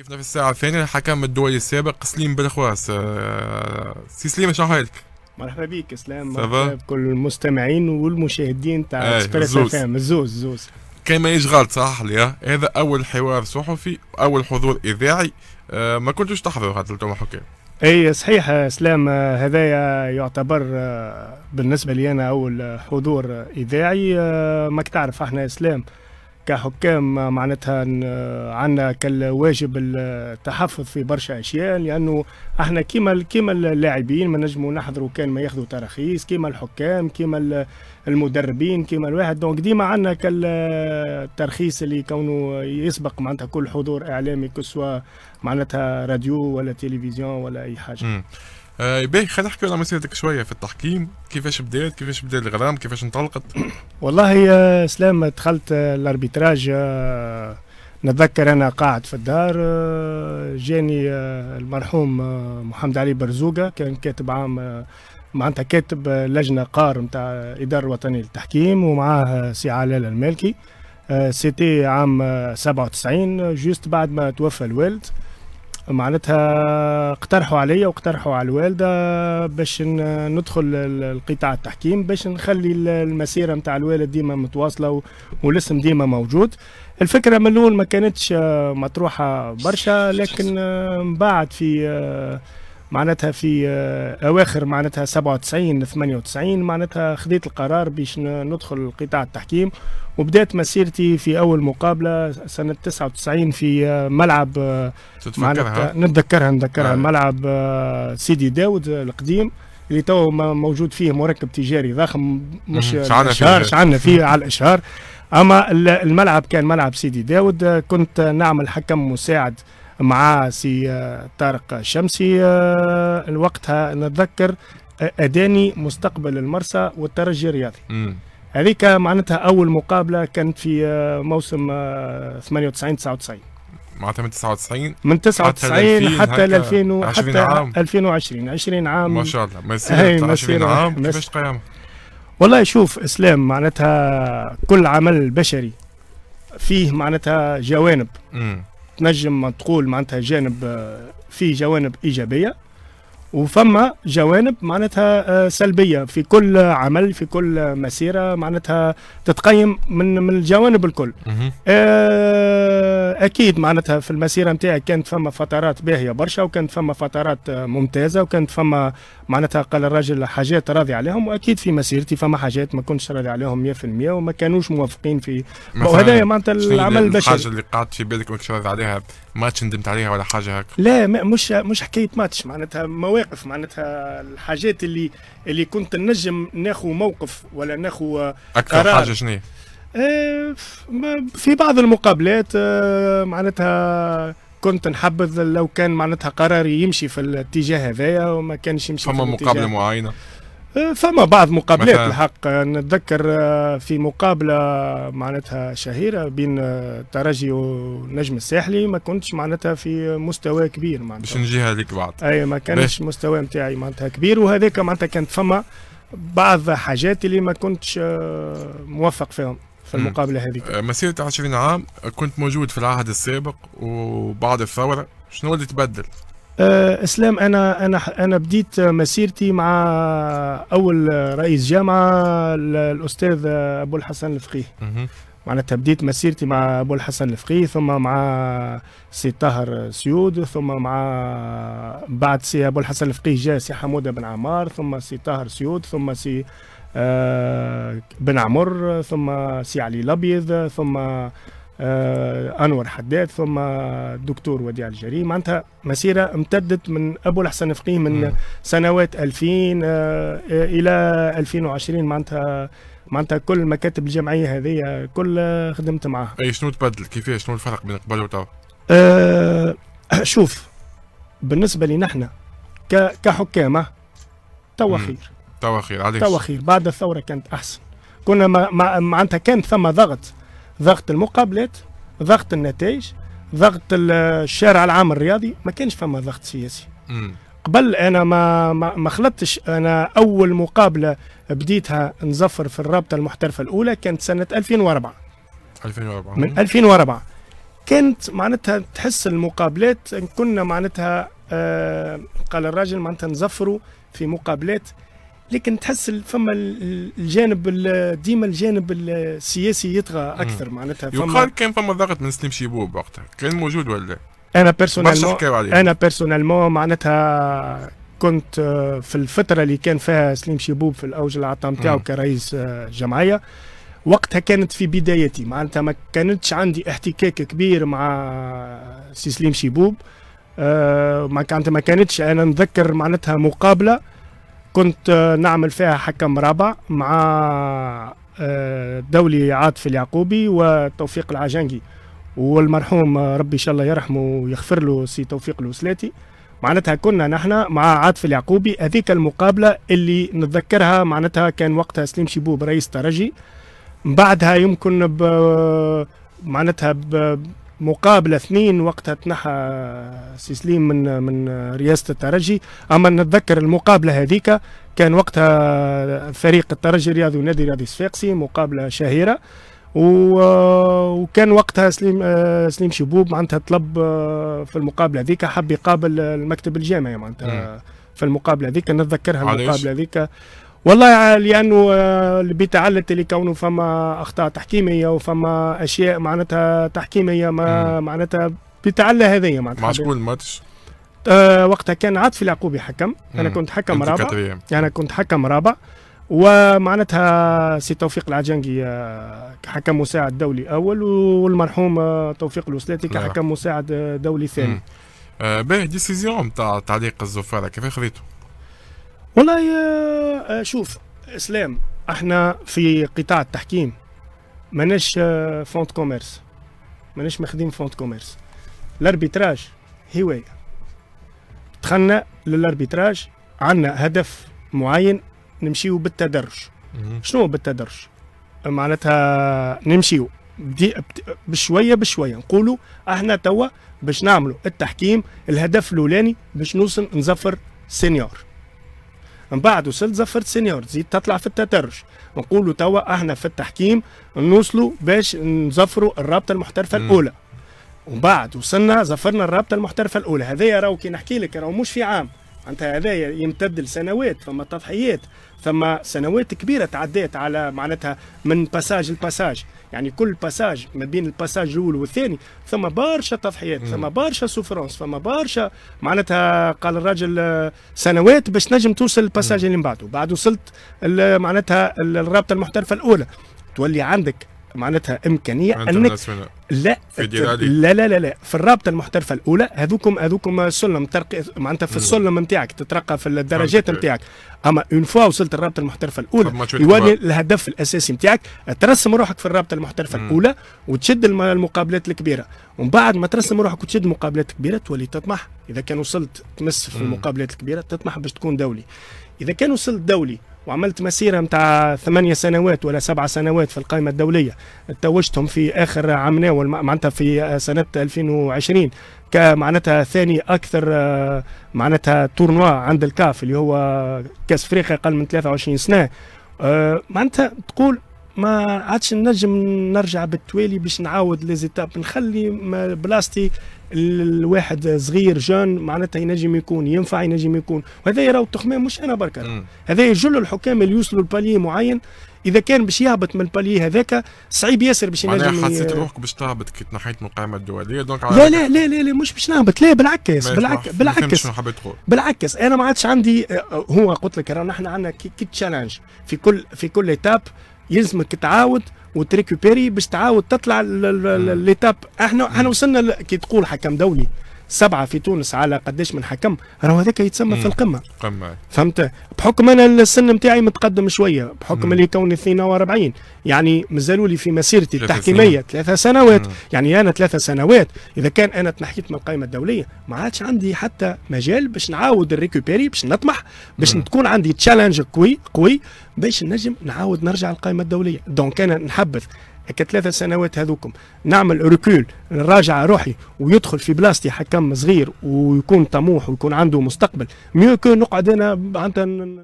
كيفنا في الساعة الثانية الحكم الدولي السابق سليم بالخواس آه، سي سليم شنو حالك؟ مرحبا بك اسلام مرحبا بكل المستمعين والمشاهدين تاع سبيرس اف ام زوز زوز كما يشغل صح لي هذا اول حوار صحفي اول حضور اذاعي أه ما كنتش تحضر هذا انتم حكام اي صحيح اسلام آه، هذا يعتبر آه، بالنسبه لي انا اول حضور اذاعي ما تعرف احنا اسلام كحكام معناتها عندنا كالواجب التحفظ في برشا اشياء لانه احنا كيما كيما اللاعبين ما نجموا نحضروا كان ما ياخذوا تراخيص كيما الحكام كيما المدربين كيما الواحد دونك ديما عندنا كالترخيص اللي كونه يسبق معناتها كل حضور اعلامي كسوا معناتها راديو ولا تلفزيون ولا اي حاجه. آه باهي خلينا نحكي على مسيرتك شويه في التحكيم كيفاش بدات كيفاش بدات الغرام كيفاش انطلقت والله يا اسلام دخلت الاربيتراج آه، نتذكر انا قاعد في الدار آه، جاني آه، المرحوم محمد علي برزوقه كان كاتب عام معناتها كاتب لجنه قار نتاع الاداره الوطنيه للتحكيم ومعاه سي علال المالكي سيتي عام 97 جوست بعد ما توفى الوالد معناتها اقترحوا عليا واقترحوا على الوالده باش ندخل القطاع التحكيم باش نخلي المسيره نتاع الوالد ديما متواصله والاسم ديما موجود الفكره من الاول ما كانتش مطروحه برشا لكن من بعد في معناتها في آه، اواخر معناتها 97 98 معناتها خذيت القرار باش ندخل قطاع التحكيم وبدات مسيرتي في اول مقابله سنه 99 في آه، ملعب آه، تتفكرها نتذكرها نتذكرها آه. ملعب سيدي داود القديم اللي تو موجود فيه مركب تجاري ضخم مش شعرنا شعرنا فيه على الاشهار اما الملعب كان ملعب سيدي داود كنت نعمل حكم مساعد مع سي آه، طارق شمسي آه، وقتها نتذكر آه، اداني مستقبل المرسى والترجي الرياضي هذيك معناتها اول مقابله كانت في موسم 98 99 معناتها من 99 من 99 حتى ل 2000 حتى 2020 20 عام ما شاء الله مسيره 20 عام كيفاش قيامها؟ والله شوف اسلام معناتها كل عمل بشري فيه معناتها جوانب تنجم تقول معناتها جانب آه، فيه جوانب ايجابيه وفما جوانب معناتها آه، سلبيه في كل عمل في كل مسيره معناتها تتقيم من من الجوانب الكل آه، اكيد معناتها في المسيره نتاعي كانت فما فترات باهيه برشا وكانت فما فترات آه، ممتازه وكانت فما معناتها قال الراجل حاجات راضي عليهم واكيد في مسيرتي فما حاجات ما كنتش راضي عليهم 100% وما كانوش موافقين في وهذا معناتها العمل البشري الحاجه اللي قعدت في بالك ما كنتش راضي عليها ماتش ندمت عليها ولا حاجه هكا لا مش مش حكايه ماتش معناتها مواد المواقف معناتها الحاجات اللي اللي كنت نجم ناخو موقف ولا ناخو آه، اكثر قرار. حاجه شنو آه، في بعض المقابلات آه، معناتها كنت نحبذ لو كان معناتها قراري يمشي في الاتجاه هذايا وما كانش يمشي فما مقابله معينه آه، فما بعض مقابلات الحق نتذكر آه، في مقابله معناتها شهيره بين آه، ترجي ونجم الساحلي ما كنتش معناتها في مستوى كبير معناتها باش نجيها لك بعض اي ما كانش مستوى نتاعي معناتها كبير وهذاك معناتها كانت فما بعض حاجات اللي ما كنتش موفق فيهم في المقابله هذيك مسيره 20 عام كنت موجود في العهد السابق وبعد الثوره شنو اللي تبدل آه، اسلام انا انا انا بديت مسيرتي مع اول رئيس جامعه الاستاذ ابو الحسن الفقيه معناتها بديت مسيرتي مع ابو الحسن الفقيه ثم مع سي طاهر سيود ثم مع بعد سي ابو الحسن الفقيه جاء سي حموده بن عمار ثم سي طاهر سيود ثم سي آه بن عمر ثم سي علي الابيض ثم آه، انور حداد ثم الدكتور وديع الجري معناتها مسيره امتدت من ابو الحسن فقيه من م. سنوات 2000 آه، الى 2020 معناتها معناتها كل المكاتب الجمعيه هذه كل خدمت معاها. اي شنو تبدل كيفاش شنو الفرق بين قبل وتوا؟ أه شوف بالنسبه لي نحن كحكامه آه، توا خير. توا خير علاش؟ توا خير بعد الثوره كانت احسن. كنا معناتها كان ثم ضغط ضغط المقابلات ضغط النتائج ضغط الشارع العام الرياضي ما كانش فما ضغط سياسي قبل انا ما ما خلطتش انا اول مقابله بديتها نزفر في الرابطه المحترفه الاولى كانت سنه 2004 2004 من 2004 كانت معناتها تحس المقابلات كنا معناتها آه قال الراجل معناتها نزفروا في مقابلات لكن تحس فما الجانب ديما الجانب السياسي يطغى اكثر معناتها فما يقال كان فما ضغط من سليم شيبوب وقتها كان موجود ولا انا بيرسونالمون انا بيرسونالمون معناتها كنت آه، في الفتره اللي كان فيها سليم شيبوب في الاوج العطاء نتاعو كرئيس آه، جمعيه وقتها كانت في بدايتي معناتها ما كانتش عندي احتكاك كبير مع سي سليم شيبوب آه، ما كانت ما كانتش انا نذكر معناتها مقابله كنت آه، نعمل فيها حكم رابع مع آه، دولي عاطف اليعقوبي وتوفيق العجنقي والمرحوم آه، ربي ان شاء الله يرحمه ويغفر له سي توفيق الوسلاتي معناتها كنا نحن مع عاطف اليعقوبي هذيك المقابله اللي نتذكرها معناتها كان وقتها سليم شيبوب رئيس ترجي بعدها يمكن معناتها مقابله اثنين وقتها تنحى سيسليم من من رئاسه الترجي اما نتذكر المقابله هذيك كان وقتها فريق الترجي الرياضي ونادي رياضي الصفاقسي مقابله شهيره وكان وقتها سليم سليم شبوب معناتها طلب في المقابله هذيك حب يقابل المكتب الجامعي معناتها في المقابله هذيك نتذكرها المقابله هذيك والله لانه آه، اللي بيتعلت اللي كونه فما اخطاء تحكيميه وفما اشياء معناتها تحكيميه ما معناتها بيتعلى هذايا معناتها مع شكون الماتش؟ أه وقتها كان عاطفي العقوبي حكم انا كنت حكم رابع انا كنت حكم رابع ومعناتها سي توفيق العجنقي كحكم آه، مساعد دولي اول والمرحوم آه، توفيق الوسلاتي نعم. كحكم مساعد دولي ثاني. باهي ديسيزيون تاع تعليق الزفاره كيف خذيته؟ والله آه، آه، شوف اسلام احنا في قطاع التحكيم ماناش آه، فونت كوميرس ماناش مخدم فونت كوميرس الاربيتراج هوايه دخلنا للاربيتراج عندنا هدف معين نمشيو بالتدرج شنو بالتدرج معناتها نمشيو بشويه بشويه نقولوا احنا توا باش نعملوا التحكيم الهدف الاولاني باش نوصل نزفر سينيور من بعد وصلت زفرت سينيور تزيد تطلع في التترج نقولوا توا احنا في التحكيم نوصلوا باش نزفروا الرابطه المحترفه الاولى ومن بعد وصلنا زفرنا الرابطه المحترفه الاولى هذايا راهو كي نحكي لك راهو مش في عام انت هذا يمتد لسنوات فما تضحيات ثم سنوات كبيره تعدات على معناتها من باساج لباساج يعني كل باساج ما بين الباساج الاول والثاني ثم برشا تضحيات ثم برشا سوفرونس ثم برشا معناتها قال الراجل سنوات باش نجم توصل للباساج اللي من بعده بعد وصلت معناتها الرابطه المحترفه الاولى تولي عندك معناتها امكانيه انك لا لا لا لا لا في الرابطه المحترفه الاولى هذوكم هذوكم سلم ترقي معناتها في السلم نتاعك تترقى في الدرجات نتاعك اما اون فوا وصلت الرابطه المحترفه الاولى يولي الهدف الاساسي نتاعك ترسم روحك في الرابطه المحترفه الاولى وتشد المقابلات الكبيره ومن بعد ما ترسم روحك وتشد مقابلات كبيره تولي تطمح اذا كان وصلت تمس في المقابلات الكبيره تطمح باش تكون دولي اذا كان وصلت دولي وعملت مسيره نتاع ثمانية سنوات ولا سبعة سنوات في القائمه الدوليه توجتهم في اخر عام ناول معناتها في آه، سنه 2020 كمعناتها ثاني اكثر آه، معناتها تورنوا عند الكاف اللي هو كاس افريقيا اقل من 23 سنه آه، معناتها تقول ما عادش نجم نرجع بالتوالي باش نعاود لي زيتاب نخلي بلاستي الواحد صغير جون معناتها ينجم يكون ينفع ينجم يكون وهذا راهو التخمام مش انا برك هذا يجل الحكام اللي يوصلوا لبالي معين اذا كان باش يهبط من البالي هذاك صعيب ياسر باش ينجم حسيت روحك باش تهبط كي تنحيت من القائمه الدوليه دونك لا لا لا لا, لا مش باش نهبط لا بالعكس بالعكس بالعكس بالعكس انا ما عادش عندي أه، أه، هو قلت لك راه نحن عندنا كي تشالنج في كل في كل ايتاب يلزمك تعاود وتريكوبيري باش تعاود تطلع ليتاب احنا احنا وصلنا كي تقول حكم دولي سبعه في تونس على قداش من حكم راهو هذاك يتسمى مم. في القمه قمة. فهمت بحكم انا السن نتاعي متقدم شويه بحكم مم. اللي كوني 42 يعني مازالوا لي في مسيرتي التحكيميه ثلاثه سنوات مم. يعني انا ثلاثه سنوات اذا كان انا تنحيت من القائمه الدوليه ما عادش عندي حتى مجال باش نعاود الريكوبيري باش نطمح باش تكون عندي تشالنج قوي قوي باش نجم نعاود نرجع للقائمه الدوليه دونك انا نحبذ ثلاثة سنوات هذوكم نعمل ركول نراجع روحي ويدخل في بلاصتي حكم صغير ويكون طموح ويكون عنده مستقبل ميو كو نقعد انا